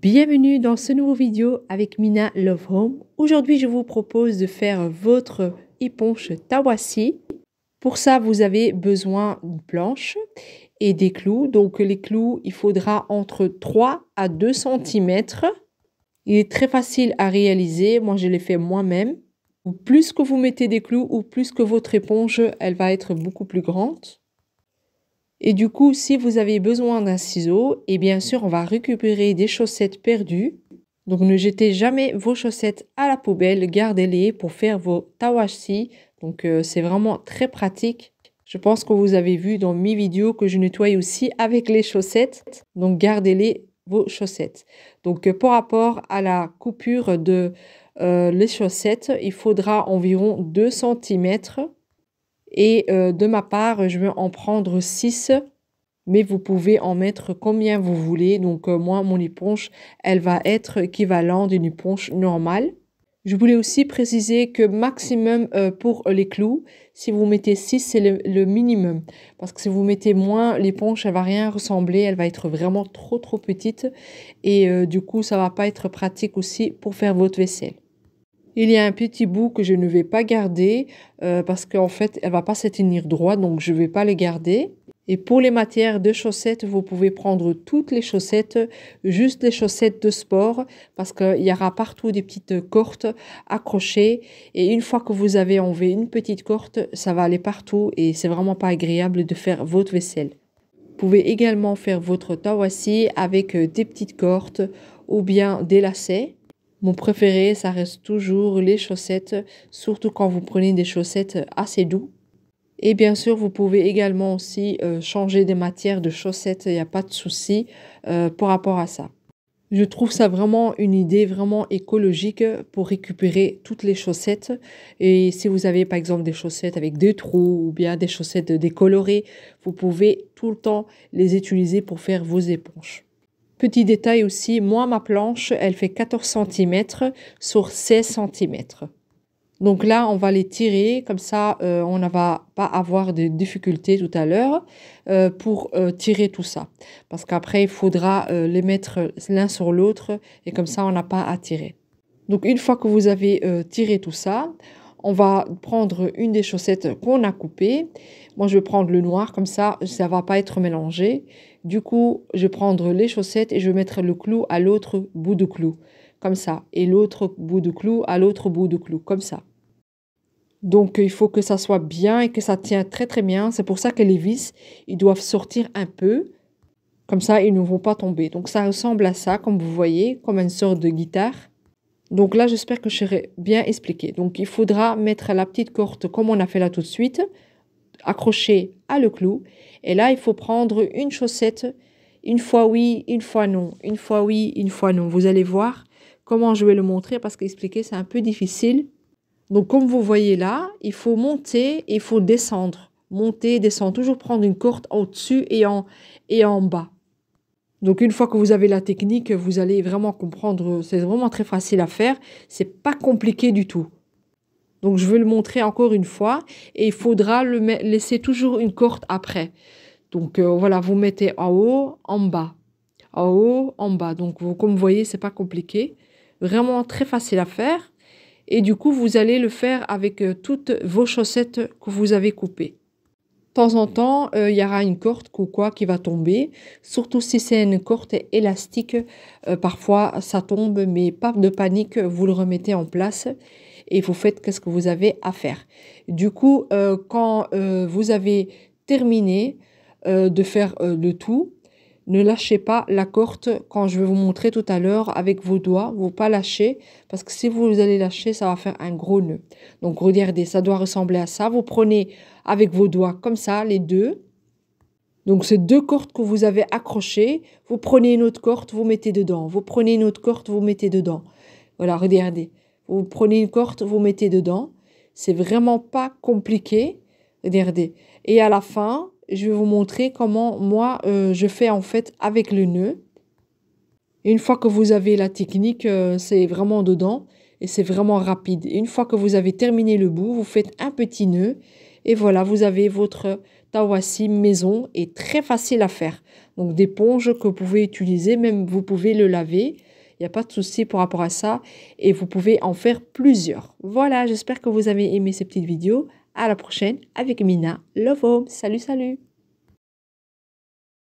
Bienvenue dans ce nouveau vidéo avec Mina Love Home. Aujourd'hui, je vous propose de faire votre éponge Tawasi. Pour ça, vous avez besoin d'une planche et des clous. Donc les clous, il faudra entre 3 à 2 cm. Il est très facile à réaliser. Moi, je l'ai fait moi-même. Plus que vous mettez des clous ou plus que votre éponge, elle va être beaucoup plus grande. Et du coup, si vous avez besoin d'un ciseau, et eh bien sûr, on va récupérer des chaussettes perdues. Donc ne jetez jamais vos chaussettes à la poubelle, gardez-les pour faire vos tawashi. Donc euh, c'est vraiment très pratique. Je pense que vous avez vu dans mes vidéos que je nettoie aussi avec les chaussettes. Donc gardez-les vos chaussettes. Donc euh, par rapport à la coupure de euh, les chaussettes, il faudra environ 2 cm et euh, de ma part, je vais en prendre 6, mais vous pouvez en mettre combien vous voulez. Donc euh, moi, mon éponge, elle va être équivalente d'une éponge normale. Je voulais aussi préciser que maximum euh, pour les clous, si vous mettez 6, c'est le, minimum. Parce que si vous mettez moins, l'éponge, elle va rien ressembler, elle va être vraiment trop trop petite. Et du coup, ça va pas être pratique aussi pour faire votre vaisselle il y a un petit bout que je ne vais pas garder euh, parce qu'en fait, elle va pas se tenir droit, donc je ne vais pas le garder. Et pour les matières de chaussettes, vous pouvez prendre toutes les chaussettes, juste les chaussettes de sport, parce qu'il y aura partout des petites cortes accrochées. Et une fois que vous avez enlevé une petite corte, ça va aller partout et c'est vraiment pas agréable de faire votre vaisselle. Vous pouvez également faire votre tawassi avec des petites cortes ou bien des lacets. Mon préféré, ça reste toujours les chaussettes, surtout quand vous prenez des chaussettes assez doux. Et bien sûr, vous pouvez également aussi euh, changer des matières de chaussettes, il n'y a pas de souci euh, par rapport à ça. Je trouve ça vraiment une idée vraiment écologique pour récupérer toutes les chaussettes. Et si vous avez par exemple des chaussettes avec des trous ou bien des chaussettes décolorées, vous pouvez tout le temps les utiliser pour faire vos éponges. Petit détail aussi, moi ma planche, elle fait 14 cm sur 16 cm. Donc là, on va les tirer, comme ça, euh, on ne va pas avoir de difficultés tout à l'heure euh, pour euh, tirer tout ça. Parce qu'après, il faudra les mettre l'un sur l'autre et comme ça, on n'a pas à tirer. Donc une fois que vous avez tiré tout ça, on va prendre une des chaussettes qu'on a coupées. Moi, je vais prendre le noir, comme ça, ça va pas être mélangé. Du coup, je vais prendre les chaussettes et je vais mettre le clou à l'autre bout de clou, comme ça. Et l'autre bout de clou à l'autre bout de clou, comme ça. Donc, il faut que ça soit bien et que ça tient très très bien. C'est pour ça que les vis, ils doivent sortir un peu. Comme ça, ils ne vont pas tomber. Donc, ça ressemble à ça, comme vous voyez, comme une sorte de guitare. Donc là, j'espère que je serai bien expliqué. Donc il faudra mettre la petite corde comme on a fait là tout de suite, accrochée à le clou. Et là, il faut prendre une chaussette, une fois oui, une fois non, une fois oui, une fois non. Vous allez voir comment je vais le montrer parce qu'expliquer, c'est un peu difficile. Donc comme vous voyez là, il faut monter et il faut descendre. Monter, descendre, toujours prendre une corde au-dessus et en, et en bas. Donc une fois que vous avez la technique, vous allez vraiment comprendre, c'est vraiment très facile à faire, c'est pas compliqué du tout. Donc je vais le montrer encore une fois et il faudra le laisser toujours une corde après. Donc euh, voilà, vous mettez en haut, en bas. En haut, en bas. Donc vous, comme vous voyez, c'est pas compliqué, vraiment très facile à faire et du coup vous allez le faire avec euh, toutes vos chaussettes que vous avez coupées. De temps en temps, euh, il y aura une corde ou quoi qui va tomber, surtout si c'est une corde élastique. Euh, parfois, ça tombe, mais pas de panique, vous le remettez en place et vous faites qu'est-ce que vous avez à faire. Du coup, euh, quand vous avez terminé de faire le tout, ne lâchez pas la corde quand je vais vous montrer tout à l'heure avec vos doigts. Vous ne pas lâcher parce que si vous allez lâcher, ça va faire un gros nœud. Donc regardez, ça doit ressembler à ça. Vous prenez avec vos doigts comme ça, les deux. Donc ces deux cordes que vous avez accrochées, vous prenez une autre corde, vous mettez dedans. Vous prenez une autre corde, vous mettez dedans. Voilà, regardez. Vous prenez une corde, vous mettez dedans. C'est vraiment pas compliqué. Regardez. Et à la fin, je vais vous montrer comment moi euh, je fais en fait avec le nœud. une fois que vous avez la technique, euh, c'est vraiment dedans et c'est vraiment rapide. une fois que vous avez terminé le bout, vous faites un petit nœud et voilà, vous avez votre Tawasi maison et très facile à faire. Donc d'éponge que vous pouvez utiliser, même vous pouvez le laver. Il n'y a pas de souci par rapport à ça. Et vous pouvez en faire plusieurs. Voilà, j'espère que vous avez aimé cette petite vidéo. À la prochaine avec Mina Love Home. Salut, salut